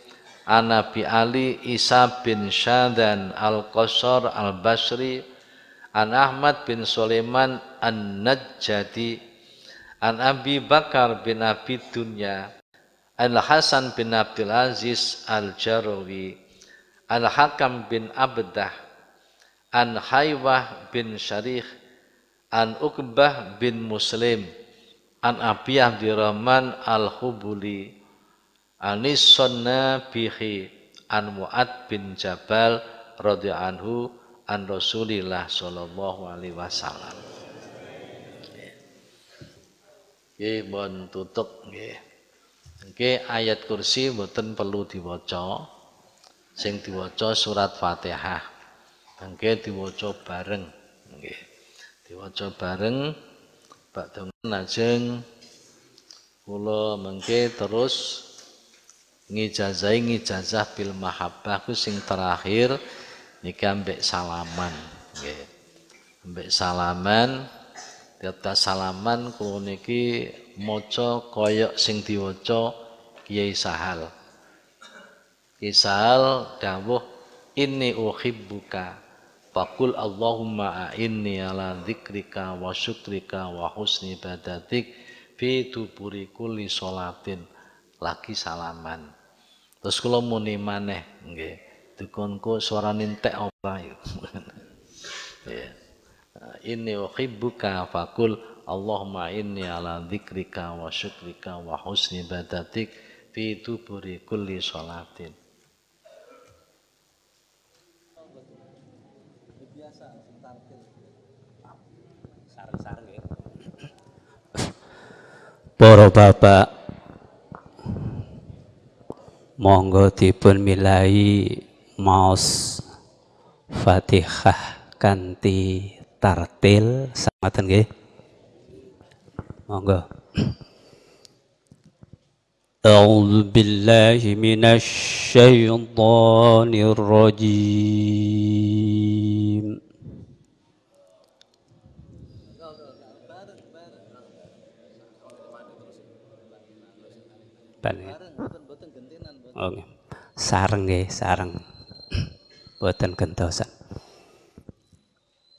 An abi Ali Isa bin Syadan Al-Qasar Al-Basri An Ahmad bin Sulaiman An-Najjadi An Abi Bakar bin Abi Dunya Al Hasan bin Abdul Aziz Al Jarawi Al Hakam bin Abdah An Haywah bin Syarih An Uqbah bin Muslim An Abi Abdurrahman Al Hubuli Anis Sonna Bihi An Mu'ad bin Jabal radhiyallahu anhu an Rasulillah sallallahu alaihi wasallam Oke, bon tutup Oke, Oke ayat kursi mboten perlu diwaca sing diwaca surat Fatihah Oke, diwaca bareng Oke. diwaca bareng Pak Dengan najeng kula mengke terus ngijazai ngijazah bil mahabbah ku sing terakhir niki ambek salaman nggih ambek salaman tetap salaman kula niki moco koyok sing diwoco Kiai Sahal. Kiai Sahal dawuh ini uhibbuka Fakul Allahumma a'inni ala dzikrika wa syukrika wa husni ibadatik fi duburi kulli sholatin lagi salaman. Terus kula muni maneh nggih, dukunku suara nintek apa ya inni uhibbuka fakul Allahumma inni ala dzikrika wa syukrika wa husni badatik fi tuburi kulli sholatin Para bapak monggo dipun milai maus Fatihah kanti tartil samaten nggih. Monggo. A'udzu billahi minasyaitonir rajim. Sarang nggih, sarang. Boten kentosa.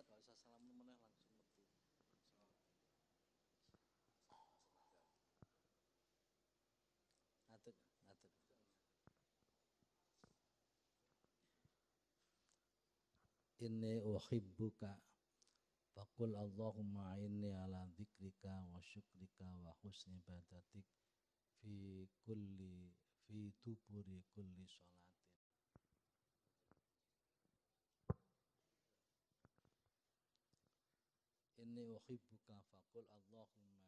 ini nggak usah Inni uhibbuka Allahumma inni ala dzikrika wa syukrika wa husni ibadatik fi kulli fi tuburi kulli inni uhibbuka faqul Allahumma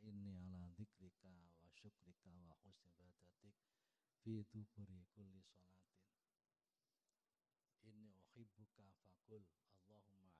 a'inni ala dzikrika wa syukrika wa husni ibadatik fi duburi kulli salatin inni uhibbuka faqul Allahumma